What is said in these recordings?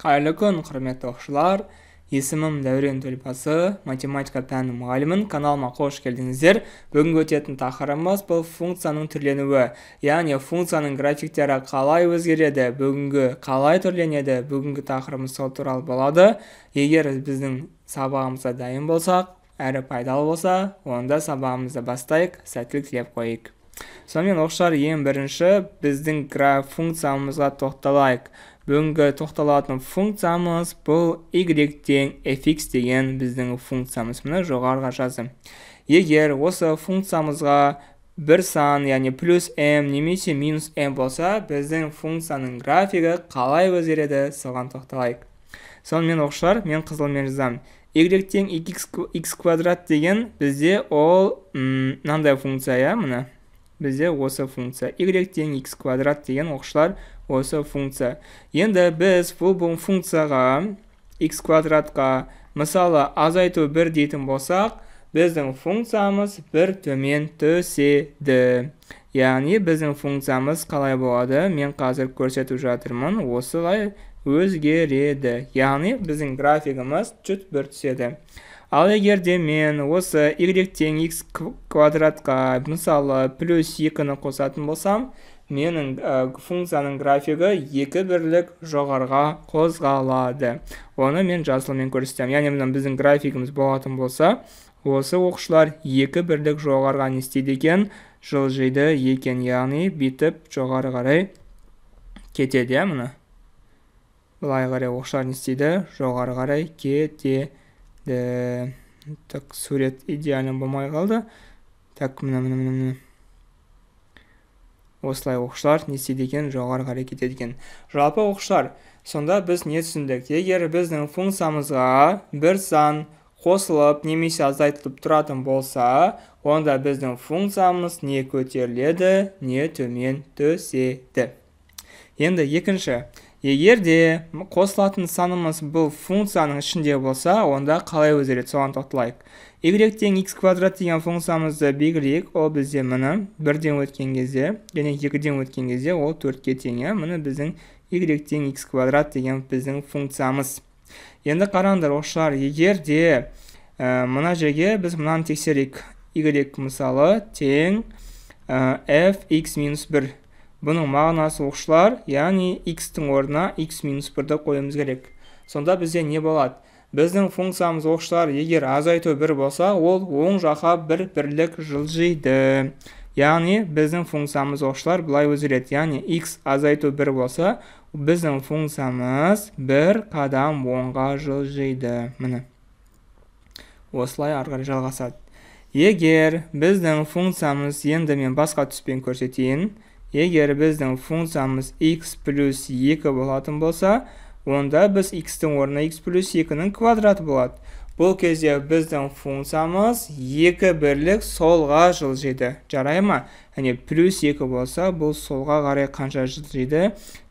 қайырлы күн құрметті оқушылар есімім дәурен төлбасы математика пәнінің мұғалімін каналыма қош келдіңіздер бүгінгі өтетін тақырыбымыз бұл функцияның түрленуі яғни функцияның графиктері қалай өзгереді бүгінгі қалай түрленеді бүгінгі тақырыбымыз сол туралы болады егер біздің сабағымызға дайын болсақ әрі пайдалы болса онда сабағымызды бастайық сәттілік тілеп қояйық сонымен оқшар ең бірінші біздің граф функциямызға тоқталайық бүгінгі тоқталатын функциямыз бұл y тең fx деген біздің функциямыз міне жоғарыға жаздым егер осы функциямызға бір сан яғни плюс m немесе минус m болса біздің функцияның графигі қалай өзгереді соған тоқталайық сонымен оқушылар мен қызылмен жазамын y тең x квадрат деген бізде ол мынандай функция иә бізде осы функция y тең x квадрат деген оқшылар осы функция енді біз бұл функцияға x квадратқа мысалы азайту бір дейтін болсақ біздің функциямыз бір төмен түседі яғни біздің функциямыз қалай болады мен қазір көрсетіп жатырмын осылай өзгереді яғни біздің графигіміз чуть бір түседі ал де мен осы y-тен x квадратқа мысалы плюс 2-ні қосатын болсам менің функцияның графигі екі бірлік жоғарға қозғалады оны мен жасылмен көрсетемін яғни мен біздің графигіміз болатын болса осы оқушылар екі бірлік жоғарға не істейді екен жылжиды екен яғни бітіп жоғары қарай кетеді иә мына қарай оқушылар не істейді жоғары қарай кетеді Э, так сурет идеально болмай қалды так міне міне міне осылай оқушылар не істейді екен жоғары қарай кетеді екен жалпы оқушылар сонда біз не түсіндік егер біздің функциямызға бір сан қосылып немесе азайтылып тұратын болса онда біздің функциямыз не көтеріледі не төмен түседі енді екінші егер де қосылатын санымыз бұл функцияның ішінде болса онда қалай өзгереді соған тоқталайық y тең x квадрат деген функциямызды белгілейік ол бізде міні бірден өткен кезде және екіден өткен кезде ол төртке тең иә міне біздің y тең x квадрат деген біздің функциямыз енді қараңдар оқушылар егер де ә, мына жерге біз мынаны тексерейік y мысалы тең ә, f минус 1 бұның мағынасы оқшылар яғни x-тің орнына x минус ді қойымыз керек сонда бізде не болады біздің функциямыз оқшылар егер азайту бір болса ол оң жаққа бір бірлік жылжиды яғни біздің функциямыз оқшылар былай өзірет. яғни x азайту бір болса біздің функциямыз бір қадам оңға жылжиды міне осылай ары жалғасады егер біздің функциямыз енді мен басқа түспен көрсетейін егер біздің функциямыз x плюс 2 болатын болса онда біз x-тің орнына x плюс 2-нің квадраты болады бұл кезде біздің функциямыз 2 бірлік солға жылжиды жарай ма әне плюс 2 болса бұл солға қарай қанша жылжиды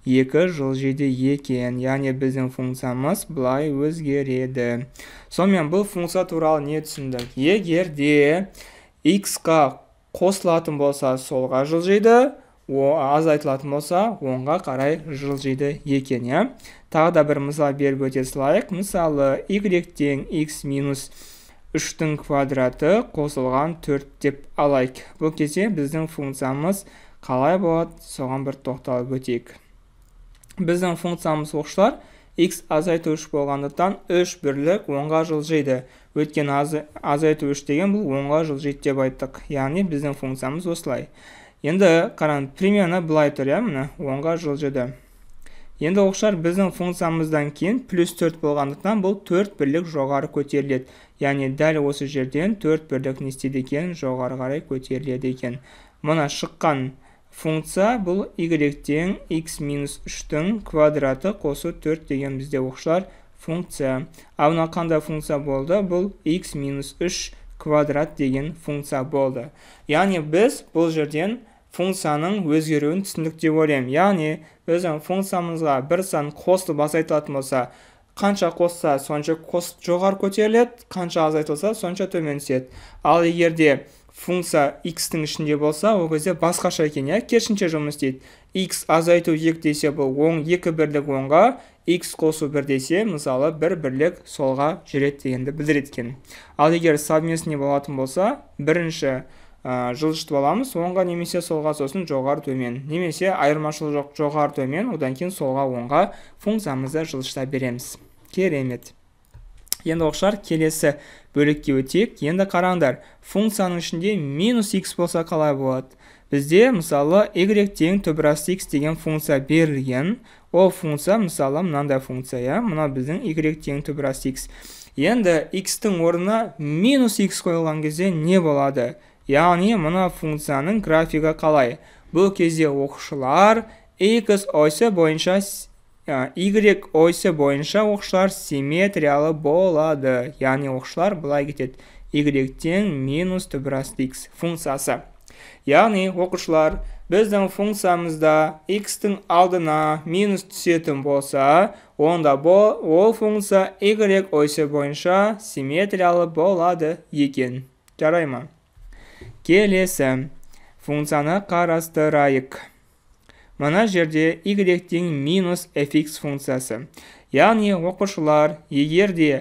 екі жылжиды екен яғни біздің функциямыз бұлай өзгереді сонымен бұл функция туралы не түсіндік егер де x-қа қосылатын болса солға жылжиды аз айтылатын болса оңға қарай жылжиды екен иә тағы да бір мысал беріп өте салайық мысалы y тең x минус үштің квадраты қосылған 4 деп алайық бұл кезде біздің функциямыз қалай болады соған бір тоқталып өтейік біздің функциямыз оқушылар x азайту үш болғандықтан 3 бірлік оңға жылжиды өйткені азайту үш деген бұл оңға жылжиды деп айттық яғни біздің функциямыз осылай енді қаран премияны былай тұр иә міне оңға жылжыды енді оқушылар біздің функциямыздан кейін плюс 4 болғандықтан бұл 4 бірлік жоғары көтеріледі яғни дәл осы жерден 4 бірлік не істейді екен жоғары қарай көтеріледі екен мына шыққан функция бұл y-тен x минус үштің квадраты қосу 4 деген бізде оқушылар функция ал қанда функция болды бұл x минус үш квадрат деген функция болды яғни біз бұл жерден функцияның өзгеруін түсіндік деп ойлаймын яғни біздің функциямызға бір сан қосылып азайтылатын болса қанша қосса сонша қос жоғары көтеріледі қанша азайтылса сонша төмен түседі ал егерде функция x-тің ішінде болса ол кезде басқаша екен иә керісінше жұмыс істейді x азайту екі десе бұл оң екі бірлік оңға x қосу бір десе мысалы бір бірлік солға жүреді дегенді білдіреді екен ал егер совместный болатын болса бірінші ә, жылжытып аламыз оңға немесе солға сосын жоғары төмен немесе айырмашылығы жоқ жоғары төмен одан кейін солға оңға функциямызды жылжыта береміз керемет енді оқушылар келесі бөлікке өтейік енді қараңдар функцияның ішінде минус x болса қалай болады бізде мысалы y тең түбірасты x деген функция берілген ол функция мысалы мынандай функция иә мына біздің y тең асты x енді x-тің орнына минус x қойылған кезде не болады яғни мына функцияның графигі қалай бұл кезде оқушылар x осі бойынша y осі бойынша оқушылар симметриялы болады яғни оқушылар былай кетеді y-тен минус түбірасты x функциясы яғни оқушылар біздің функциямызда x-тің алдына минус түсетін болса онда ол функция y осі бойынша симметриялы болады екен жарай ма келесі функцияны қарастырайық мына жерде y-тен минус fx функциясы яғни оқушылар егер де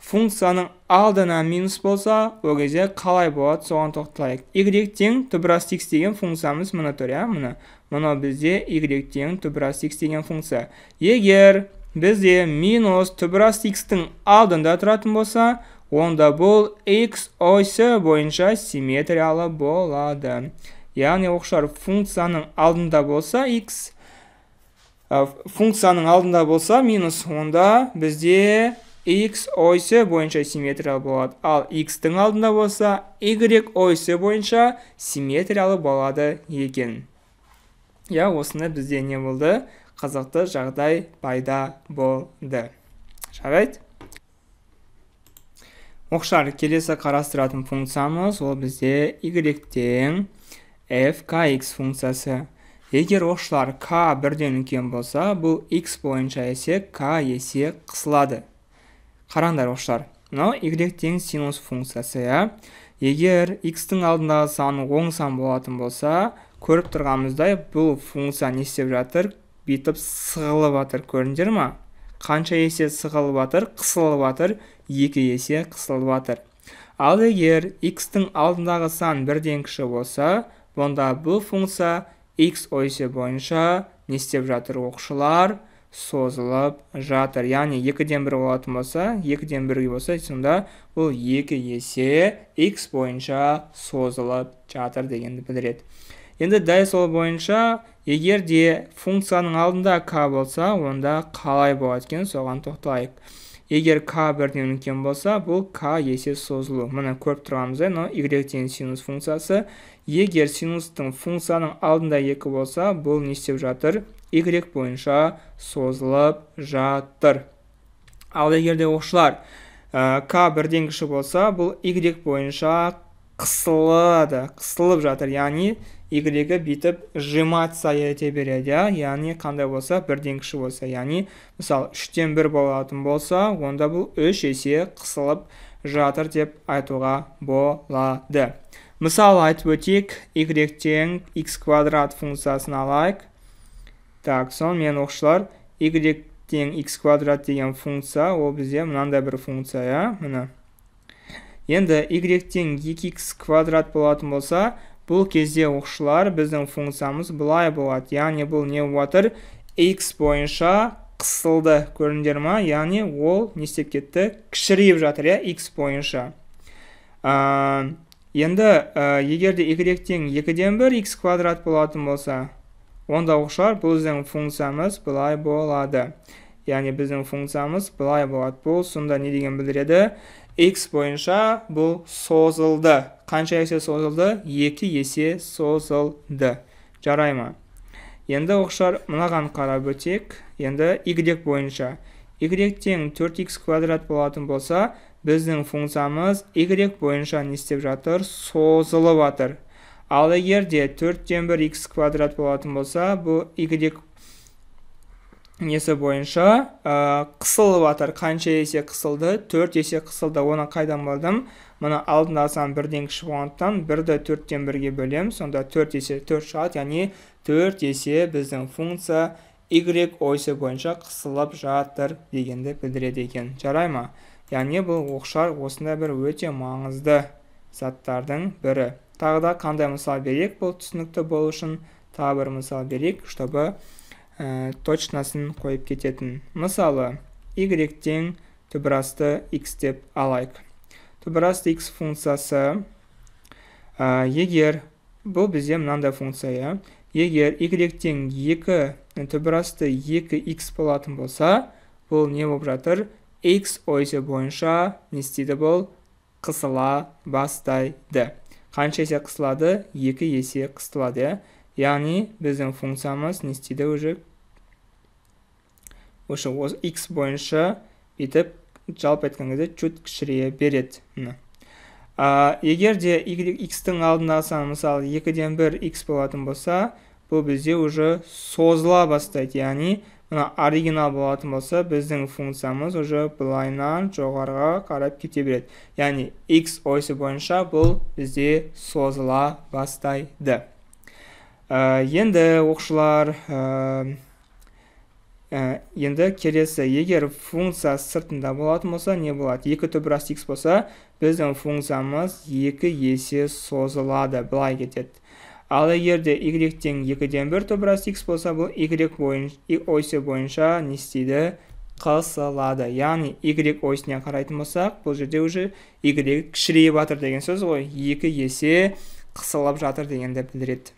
функцияның алдына минус болса ол кезде қалай болады соған тоқталайық y тең түбірас x деген функциямыз мына тұр иә мына мынау бізде y тең x деген функция егер бізде минус түбірас x-тің алдында тұратын болса онда бұл x осі бойынша симметриялы болады яғни оқшар функцияның алдында болса x функцияның алдында болса минус онда бізде x осі бойынша симметриялы болады ал x-тің алдында болса y осі бойынша симметриялы болады екен Я, осыны бізде не болды Қазақты жағдай пайда болды жарайды оқшар келесі қарастыратын функциямыз ол бізде y-тен f функциясы егер оқшылар k бірден үлкен болса бұл x бойынша есе k есе қысылады қараңдар оқшылар мынау y тең синус функциясы иә? егер x-тің алдындағы сан оң сан болатын болса көріп тұрғанымыздай бұл функция не істеп жатыр бүйтіп сығылып жатыр көрдіңдер ма қанша есе сығылып жатыр қысылып жатыр екі есе қысылып ал егер x-тің алдындағы сан бірден кіші болса онда бұл функция x ойсе бойынша нестеп жатыр оқушылар созылып жатыр яғни ден бір болатын болса екіден ге болса сонда бұл екі есе x бойынша созылып жатыр дегенді білдіреді енді дәл сол бойынша егер де функцияның алдында k болса онда қалай болады екен соған тоқталайық егер k бірден үлкен болса бұл k есе созылу міне көріп тұрғанымыздай э, но y-тен синус функциясы егер синустың функцияның алдында екі болса бұл не істеп жатыр y бойынша созылып жатыр ал егер де оқушылар k э, бірден кіші болса бұл y бойынша қысылады қысылып жатыр яғни игрегі бүйтіп сжиматься ете береді яғни қандай болса бірден кіші болса яғни мысалы үштен бір болатын болса онда бұл үш есе қысылып жатыр деп айтуға болады Мысал, айтып өтейік y-тен x квадрат функциясын алайық так сонымен оқушылар y тең x квадрат деген функция ол бізде мынандай бір функция иә міне енді y тең 2x квадрат болатын болса бұл кезде оқушылар біздің функциямыз былай болады яғни бұл не болып x бойынша қысылды көрдіңдер ма яғни ол не істеп кетті кішірейіп жатыр иә x бойынша енді егерде егер y тең екіден бір x квадрат болатын болса онда оқушылар біздің функциямыз былай болады яғни біздің функциямыз былай болады бұл сонда не деген білдіреді x бойынша бұл созылды қанша есе созылды екі есе созылды жарай ма енді оқшар мынаған қарап бөтек. енді y бойынша y тең 4x квадрат болатын болса біздің функциямыз y бойынша не істеп жатыр созылып батыр. ал егер де 4-тен 1 x квадрат болатын болса бұл y несі бойынша ә, қысылып жатыр қанша есе қысылды төрт есе қысылды оны қайдан білдім мына алдында сан бірден кіші болғандықтан бірді төрттен бірге бөлемін сонда төрт есе төрт шығады яғни төрт есе біздің функция y осі бойынша қысылып жатыр дегенді білдіреді екен жарай ма яғни бұл оқшар осындай бір өте маңызды заттардың бірі тағы да қандай мысал берейік бұл түсінікті болу үшін тағы бір мысал берейік чтобы Э, точнасын қойып кететін мысалы y тең түбірасты x деп алайық түбірасты x функциясы э, егер бұл бізде мынандай функция иә. егер y тең 2 түбірасты 2x болатын болса бұл не болып жатыр x ойсы бойынша не істейді бұл қысыла бастайды қанша есе қысылады екі есе қысылады иә. яғни біздің функциямыз не істейді уже осы x бойынша бүйтіп жалпы айтқан кезде чуть кішірейе береді міне егер де x-тің алдындағы сан мысалы екіден бір x болатын болса бұл бізде уже созыла бастайды яғни мына оригинал болатын болса біздің функциямыз уже былайынан жоғарыға қарап кете береді яғни x ойсы бойынша бұл бізде созыла бастайды енді оқушылар Ә, енді келесі егер функция сыртында болатын болса не болады 2 түбірас x болса біздің функциямыз екі есе созылады былай кетеді ал егер де y тең екіден бір түбірас x болса бұл y бойынша осі бойынша не істейді қысылады яғни y осіне қарайтын болсақ бұл жерде уже y кішірейіп жатыр деген сөз ғой екі есе қысылып жатыр дегенді білдіреді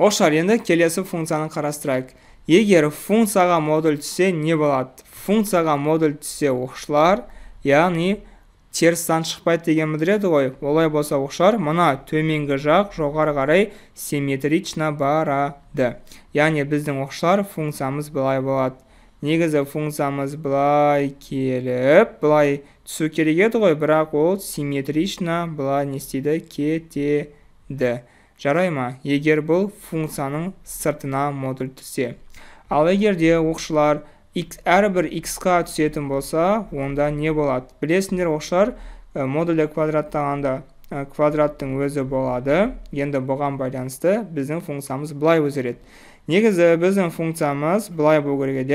ошар енді келесі функцияны қарастырайық егер функцияға модуль түссе не болады функцияға модуль түссе оқушылар яғни теріс сан шықпайды деген білдіреді ғой олай болса оқушылар мына төменгі жақ жоғары қарай симметрично барады яғни біздің оқушылар функциямыз былай болады негізі функциямыз былай келіп былай түсу керек еді ғой бірақ ол симметрично былай не кетеді жарай ма егер бұл функцияның сыртына модуль түссе ал егерде оқшылар x әрбір x-қа түсетін болса онда не болады білесіңдер оқшылар э, модулі квадраттағанда э, квадраттың өзі болады енді бұған байланысты біздің функциямыз былай өзгереді негізі біздің функциямыз былай болу керек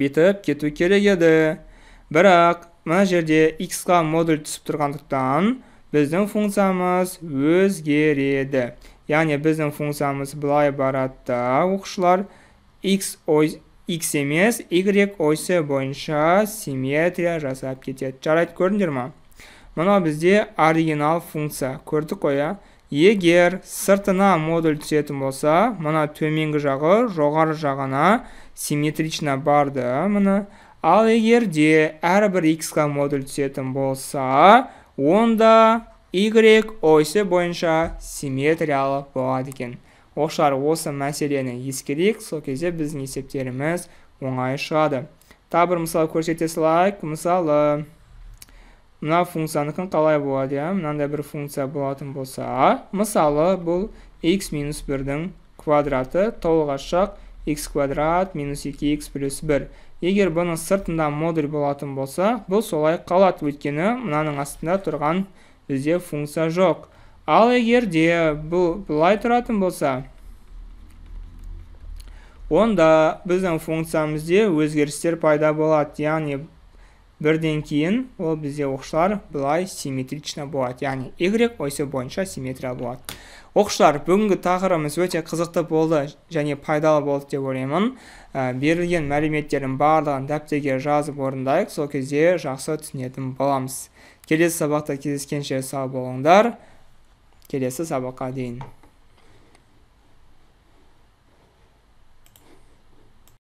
еді кету керек еді бірақ мына жерде x-қа модуль түсіп тұрғандықтан біздің функциямыз өзгереді яғни біздің функциямыз былай барады оқушылар x ой x емес y ойсы бойынша симметрия жасап кетеді жарайды көріндер ма Мұна бізде оригинал функция көрдік қоя. егер сыртына модуль түсетін болса мына төменгі жағы жоғары жағына симметрична барды міне ал егер де әрбір x-қа модуль түсетін болса онда y ойсы бойынша симметриялы болады екен Оқшар осы мәселені ескерек, сол кезде біздің есептеріміз оңай шығады Табыр бір мысал лайк. мысалы мына функцияныкін қалай болады иә бір функция болатын болса мысалы бұл x минус дің квадраты шық x квадрат минус 2x плюс 1 егер бұның сыртында модуль болатын болса бұл солай қалады өйткені мынаның астында тұрған Бізде функция жоқ ал егерде бұл былай тұратын болса онда біздің функциямызде өзгерістер пайда болады яғни бірден кейін ол бізде оқушылар бұлай симметрично болады яғни y ойсы бойынша симметрия болады оқушылар бүгінгі тақырыбымыз өте қызықты болды және пайдалы болды деп ойлаймын ә, берілген мәліметтердің барлығын дәптерге жазып орындайық сол кезде жақсы түсінетін боламыз келесі сабақта кездескенше сау болыңдар келесі сабаққа дейін